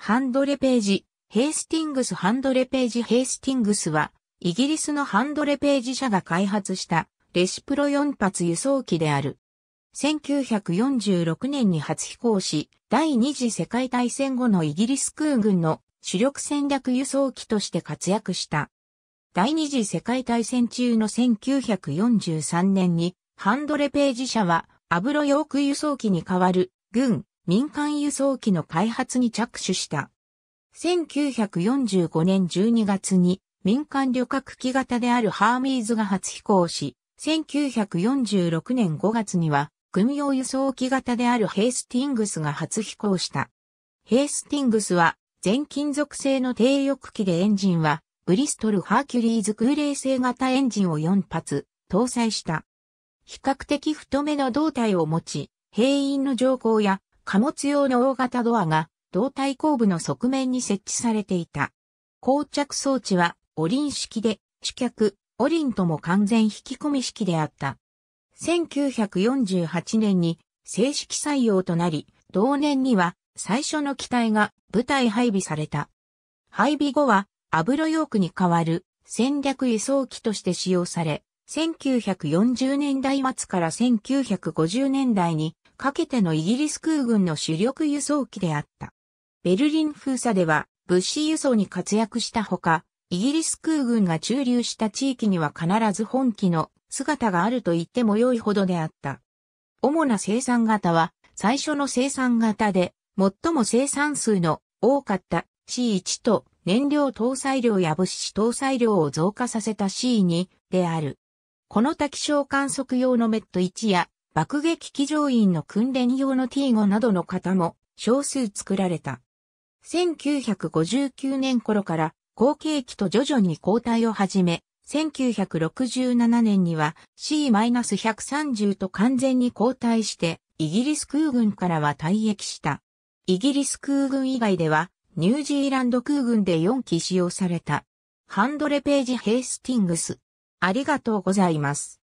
ハンドレページ、ヘイスティングスハンドレページヘイスティングスは、イギリスのハンドレページ社が開発したレシプロ4発輸送機である。1946年に初飛行し、第二次世界大戦後のイギリス空軍の主力戦略輸送機として活躍した。第二次世界大戦中の1943年に、ハンドレページ社は、アブロヨーク輸送機に代わる、軍、民間輸送機の開発に着手した。1945年12月に民間旅客機型であるハーミーズが初飛行し、1946年5月には軍用輸送機型であるヘイスティングスが初飛行した。ヘイスティングスは全金属製の低翼機でエンジンはブリストルハーキュリーズ空冷製型エンジンを4発搭載した。比較的太めの胴体を持ち、兵員の乗降や貨物用の大型ドアが胴体後部の側面に設置されていた。膠着装置はオリン式で、主脚、オリンとも完全引き込み式であった。1948年に正式採用となり、同年には最初の機体が部隊配備された。配備後はアブロヨークに代わる戦略輸送機として使用され、1940年代末から1950年代にかけてのイギリス空軍の主力輸送機であった。ベルリン封鎖では物資輸送に活躍したほか、イギリス空軍が駐留した地域には必ず本機の姿があると言っても良いほどであった。主な生産型は最初の生産型で最も生産数の多かった C1 と燃料搭載量や物資搭載量を増加させた C2 である。この多気象観測用のメット1や爆撃機乗員の訓練用の T5 などの型も少数作られた。1959年頃から後継機と徐々に交代を始め、1967年には C-130 と完全に交代してイギリス空軍からは退役した。イギリス空軍以外ではニュージーランド空軍で4機使用された。ハンドレページヘイスティングス。ありがとうございます。